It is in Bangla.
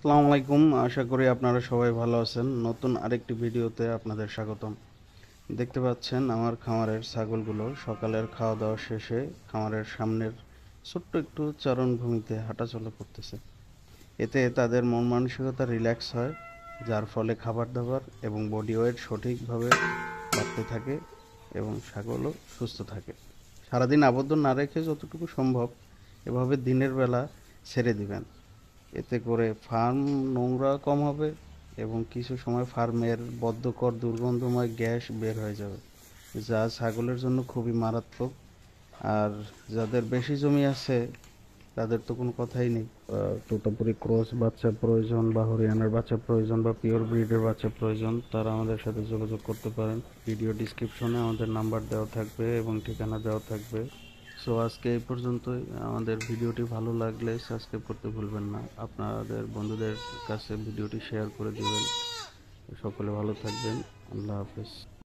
আসসালামু আলাইকুম আশা করি আপনারা সবাই ভালো আছেন নতুন আরেকটি ভিডিওতে আপনাদের স্বাগতম দেখতে পাচ্ছেন আমার খামারের ছাগলগুলো সকালের খাওয়া দাওয়া শেষে খামারের সামনের ছোট্ট একটু চারণভূমিতে হাঁটাচলা করতেছে এতে তাদের মন মানসিকতা রিল্যাক্স হয় যার ফলে খাবার দাবার এবং বডি ওয়েট সঠিকভাবে বাড়তে থাকে এবং ছাগলও সুস্থ থাকে সারাদিন আবদ্ধ না রেখে যতটুকু সম্ভব এভাবে দিনের বেলা ছেড়ে দিবেন এতে করে ফার্ম নোংরা কম হবে এবং কিছু সময় ফার্মের বদ্ধকর দুর্গন্ধময় গ্যাস বের হয়ে যাবে যা ছাগলের জন্য খুবই মারাত্মক আর যাদের বেশি জমি আছে তাদের তো কোনো কথাই নেই তোতাপুরি ক্রস বাচ্চা প্রয়োজন বা হরিয়ানার বাচ্চা প্রয়োজন বা পিওর ব্রিডের বাচ্চা প্রয়োজন তারা আমাদের সাথে যোগাযোগ করতে পারেন ভিডিও ডিসক্রিপশনে আমাদের নাম্বার দেওয়া থাকবে এবং ঠিকানা দেওয়া থাকবে সো আজকে এই পর্যন্তই আমাদের ভিডিওটি ভালো লাগলে সাবস্ক্রাইব করতে ভুলবেন না আপনাদের বন্ধুদের কাছে ভিডিওটি শেয়ার করে দেবেন সকলে ভালো থাকবেন আল্লাহ হাফেজ